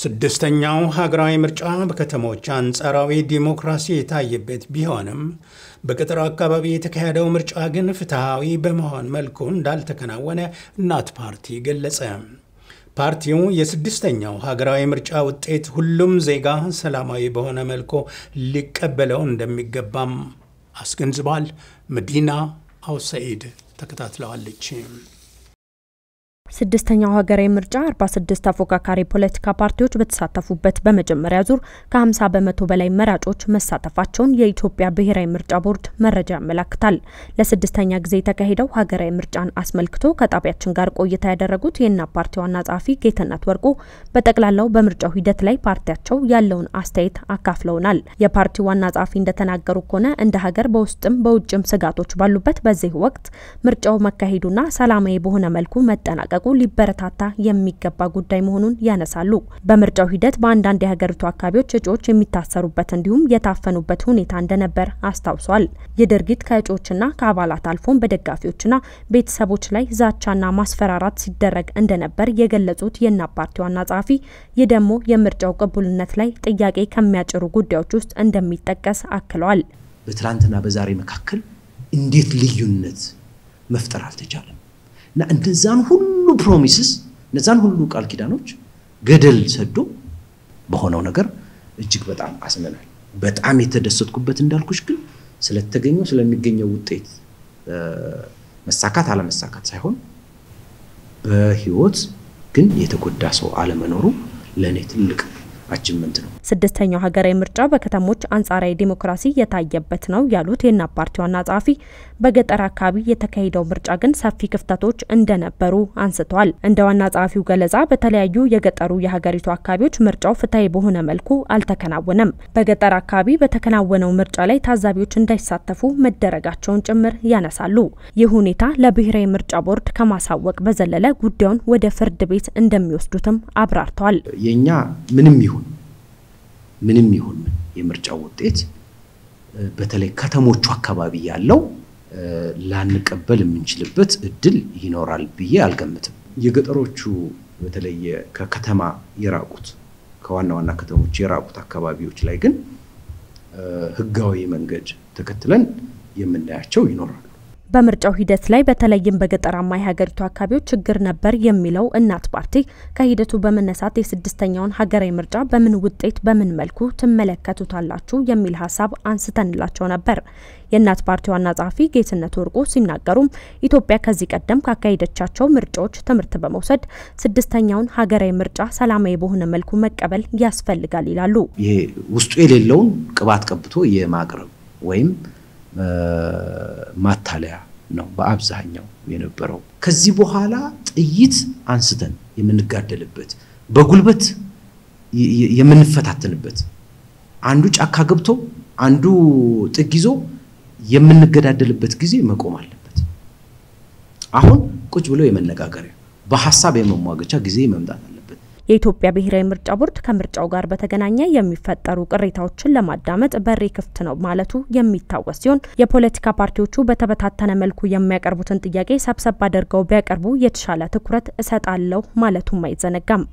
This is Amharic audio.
ስድስተኛው ሀገራዊ ምርጫ በከተሞች አንጻራዊ ዲሞክራሲ የታየበት ቢሆንም በገጠር አካባቢ የተካሄደው ምርጫ ግን ፍትሐዊ በመሆን መልኩ እንዳልተከናወነ እናት ፓርቲ ገለጸ። ፓርቲው የስድስተኛው ሀገራዊ ምርጫ ውጤት ሁሉም ዜጋ ሰላማዊ በሆነ መልኩ ሊቀበለው እንደሚገባም አስገንዝቧል። መዲና አውሰኢድ ተከታትለዋለች። ስድስተኛው ሀገራዊ ምርጫ አርባ ስድስት ተፎካካሪ ፖለቲካ ፓርቲዎች በተሳተፉበት በመጀመሪያ ዙር ከ50 በመቶ በላይ መራጮች መሳተፋቸውን የኢትዮጵያ ብሔራዊ ምርጫ ቦርድ መረጃ ያመላክታል። ለስድስተኛ ጊዜ የተካሄደው ሀገራዊ ምርጫን አስመልክቶ ከጣቢያችን ጋር ቆይታ ያደረጉት የና ፓርቲ ዋና ጸሐፊ ጌትነት ወርቁ በጠቅላላው በምርጫው ሂደት ላይ ፓርቲያቸው ያለውን አስተያየት አካፍለውናል። የፓርቲው ዋና ጸሐፊ እንደተናገሩ ከሆነ እንደ ሀገር በውስጥም በውጭም ስጋቶች ባሉበት በዚህ ወቅት ምርጫው መካሄዱና ሰላማዊ በሆነ መልኩ መጠናቀቁ ማጠናቀቁ ሊበረታታ የሚገባ ጉዳይ መሆኑን ያነሳሉ። በምርጫው ሂደት በአንዳንድ የሀገሪቱ አካባቢዎች እጩዎች የሚታሰሩበት እንዲሁም የታፈኑበት ሁኔታ እንደነበር አስታውሷል። ይህ ድርጊት ከእጩዎችና ከአባላት አልፎም በደጋፊዎችና ቤተሰቦች ላይ ዛቻና ማስፈራራት ሲደረግ እንደነበር የገለጹት የእና ፓርቲ ዋና ጸሐፊ ይህ ደግሞ የምርጫው ቅቡልነት ላይ ጥያቄ ከሚያጭሩ ጉዳዮች ውስጥ እንደሚጠቀስ አክለዋል። በትላንትና በዛሬ መካከል እንዴት ልዩነት መፍጠር አልተቻለም? እና እነዛን ሁሉ ፕሮሚስስ እነዛን ሁሉ ቃል ኪዳኖች ገደል ሰዶ በሆነው ነገር እጅግ በጣም አስነናል። በጣም የተደሰትኩበት እንዳልኩሽ ግን ስለተገኘው ስለሚገኘው ውጤት መሳካት አለመሳካት ሳይሆን በህይወት ግን የተጎዳ ሰው አለመኖሩ ለእኔ ትልቅ አችመንት ነው። ስድስተኛው ሀገራዊ ምርጫ በከተሞች አንጻራዊ ዲሞክራሲ የታየበት ነው ያሉት የና ፓርቲ ዋና ጸሐፊ፣ በገጠር አካባቢ የተካሄደው ምርጫ ግን ሰፊ ክፍተቶች እንደነበሩ አንስተዋል። እንደ ዋና ጸሐፊው ገለጻ በተለያዩ የገጠሩ የሀገሪቱ አካባቢዎች ምርጫው ፍትሐዊ በሆነ መልኩ አልተከናወነም። በገጠር አካባቢ በተከናወነው ምርጫ ላይ ታዛቢዎች እንዳይሳተፉ መደረጋቸውን ጭምር ያነሳሉ። ይህ ሁኔታ ለብሔራዊ ምርጫ ቦርድ ከማሳወቅ በዘለለ ጉዳዩን ወደ ፍርድ ቤት እንደሚወስዱትም አብራርተዋል። የእኛ ምንም ይሁን ምንም ይሁን ምን የምርጫው ውጤት በተለይ ከተሞቹ አካባቢ ያለው ላንቀበል የምንችልበት እድል ይኖራል ብዬ አልገምትም። የገጠሮቹ በተለየ ከከተማ የራቁት ከዋና ዋና ከተሞች የራቁት አካባቢዎች ላይ ግን ህጋዊ መንገድ ተከትለን የምናያቸው ይኖራሉ። በምርጫው ሂደት ላይ በተለይም በገጠራማ የሀገሪቱ አካባቢዎች ችግር ነበር የሚለው እናት ፓርቲ ከሂደቱ በመነሳት የስድስተኛውን ሀገራዊ ምርጫ በምን ውጤት በምን መልኩ ትመለከቱታላችሁ የሚል ሀሳብ አንስተንላቸው ነበር። የእናት ፓርቲ ዋና ጸሐፊ ጌትነት ወርቁ ሲናገሩም ኢትዮጵያ ከዚህ ቀደም ካካሄደቻቸው ምርጫዎች ትምህርት በመውሰድ ስድስተኛውን ሀገራዊ ምርጫ ሰላማዊ በሆነ መልኩ መቀበል ያስፈልጋል ይላሉ። ይሄ ውስጡ የሌለውን ቅባት ቀብቶ የማቅረብ ወይም ማታለያ ነው በአብዛኛው የነበረው። ከዚህ በኋላ ጥይት አንስተን የምንጋደልበት በጉልበት የምንፈታተንበት አንዱ ጫካ ገብቶ አንዱ ጥግ ይዞ የምንገዳደልበት ጊዜ መቆም አለበት። አሁን ቁጭ ብሎ የመነጋገሪያ በሀሳብ የመሟገቻ ጊዜ መምጣት የኢትዮጵያ ብሔራዊ ምርጫ ቦርድ ከምርጫው ጋር በተገናኘ የሚፈጠሩ ቅሬታዎችን ለማዳመጥ በሬ ክፍት ነው ማለቱ የሚታወስ ሲሆን የፖለቲካ ፓርቲዎቹ በተበታተነ መልኩ የሚያቀርቡትን ጥያቄ ሰብሰብ አድርገው ቢያቀርቡ የተሻለ ትኩረት እሰጣለሁ ማለቱም አይዘነጋም።